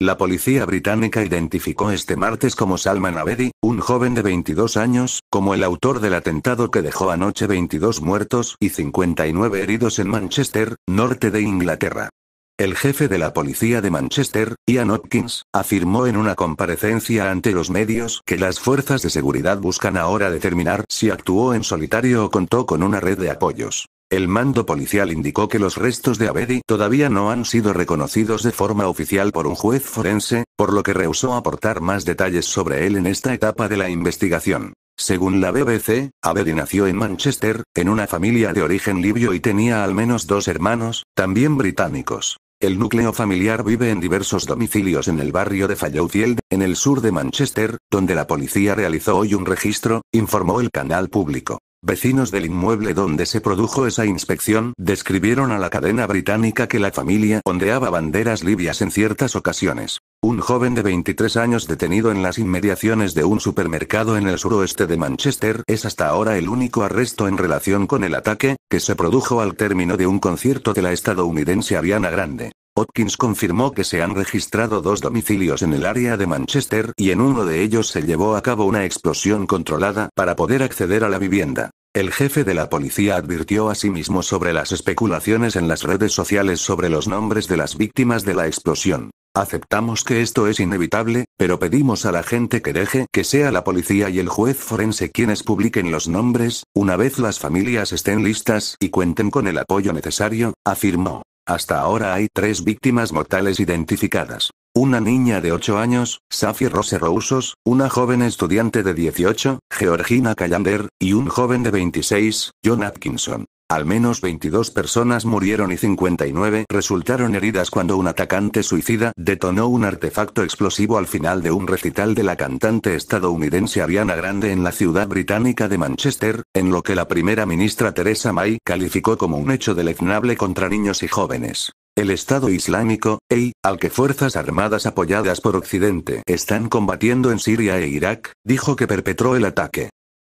La policía británica identificó este martes como Salman Abedi, un joven de 22 años, como el autor del atentado que dejó anoche 22 muertos y 59 heridos en Manchester, norte de Inglaterra. El jefe de la policía de Manchester, Ian Hopkins, afirmó en una comparecencia ante los medios que las fuerzas de seguridad buscan ahora determinar si actuó en solitario o contó con una red de apoyos. El mando policial indicó que los restos de Abedi todavía no han sido reconocidos de forma oficial por un juez forense, por lo que rehusó aportar más detalles sobre él en esta etapa de la investigación. Según la BBC, Abedi nació en Manchester, en una familia de origen libio y tenía al menos dos hermanos, también británicos. El núcleo familiar vive en diversos domicilios en el barrio de Fallowfield, en el sur de Manchester, donde la policía realizó hoy un registro, informó el canal público. Vecinos del inmueble donde se produjo esa inspección describieron a la cadena británica que la familia ondeaba banderas libias en ciertas ocasiones. Un joven de 23 años detenido en las inmediaciones de un supermercado en el suroeste de Manchester es hasta ahora el único arresto en relación con el ataque, que se produjo al término de un concierto de la estadounidense Ariana Grande. Hopkins confirmó que se han registrado dos domicilios en el área de Manchester y en uno de ellos se llevó a cabo una explosión controlada para poder acceder a la vivienda. El jefe de la policía advirtió a sí mismo sobre las especulaciones en las redes sociales sobre los nombres de las víctimas de la explosión. Aceptamos que esto es inevitable, pero pedimos a la gente que deje que sea la policía y el juez forense quienes publiquen los nombres, una vez las familias estén listas y cuenten con el apoyo necesario, afirmó. Hasta ahora hay tres víctimas mortales identificadas. Una niña de 8 años, Safi Rose Rousos, una joven estudiante de 18, Georgina Callander, y un joven de 26, John Atkinson. Al menos 22 personas murieron y 59 resultaron heridas cuando un atacante suicida detonó un artefacto explosivo al final de un recital de la cantante estadounidense Ariana Grande en la ciudad británica de Manchester, en lo que la primera ministra Theresa May calificó como un hecho deleznable contra niños y jóvenes. El Estado Islámico, EI, al que fuerzas armadas apoyadas por Occidente están combatiendo en Siria e Irak, dijo que perpetró el ataque.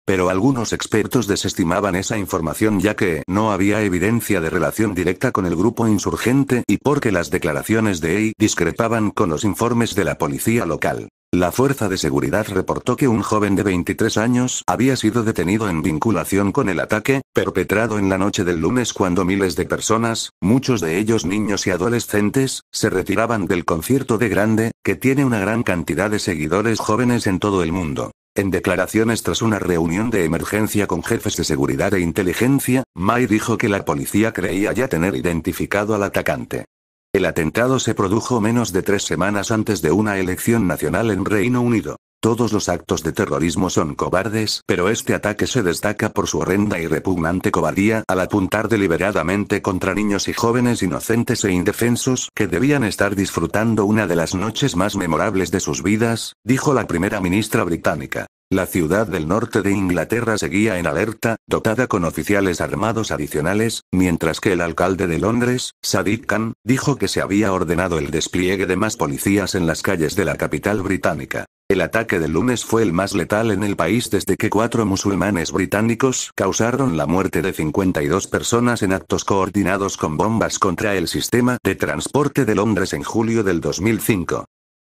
Pero algunos expertos desestimaban esa información ya que no había evidencia de relación directa con el grupo insurgente y porque las declaraciones de EI discrepaban con los informes de la policía local. La fuerza de seguridad reportó que un joven de 23 años había sido detenido en vinculación con el ataque, perpetrado en la noche del lunes cuando miles de personas, muchos de ellos niños y adolescentes, se retiraban del concierto de Grande, que tiene una gran cantidad de seguidores jóvenes en todo el mundo. En declaraciones tras una reunión de emergencia con jefes de seguridad e inteligencia, May dijo que la policía creía ya tener identificado al atacante. El atentado se produjo menos de tres semanas antes de una elección nacional en Reino Unido. Todos los actos de terrorismo son cobardes, pero este ataque se destaca por su horrenda y repugnante cobardía al apuntar deliberadamente contra niños y jóvenes inocentes e indefensos que debían estar disfrutando una de las noches más memorables de sus vidas, dijo la primera ministra británica. La ciudad del norte de Inglaterra seguía en alerta, dotada con oficiales armados adicionales, mientras que el alcalde de Londres, Sadiq Khan, dijo que se había ordenado el despliegue de más policías en las calles de la capital británica. El ataque del lunes fue el más letal en el país desde que cuatro musulmanes británicos causaron la muerte de 52 personas en actos coordinados con bombas contra el sistema de transporte de Londres en julio del 2005.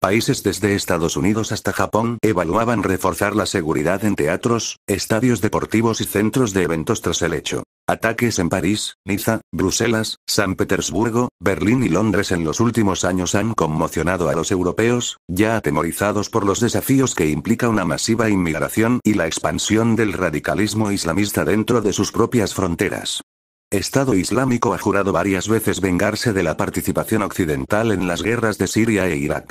Países desde Estados Unidos hasta Japón evaluaban reforzar la seguridad en teatros, estadios deportivos y centros de eventos tras el hecho. Ataques en París, Niza, Bruselas, San Petersburgo, Berlín y Londres en los últimos años han conmocionado a los europeos, ya atemorizados por los desafíos que implica una masiva inmigración y la expansión del radicalismo islamista dentro de sus propias fronteras. Estado Islámico ha jurado varias veces vengarse de la participación occidental en las guerras de Siria e Irak.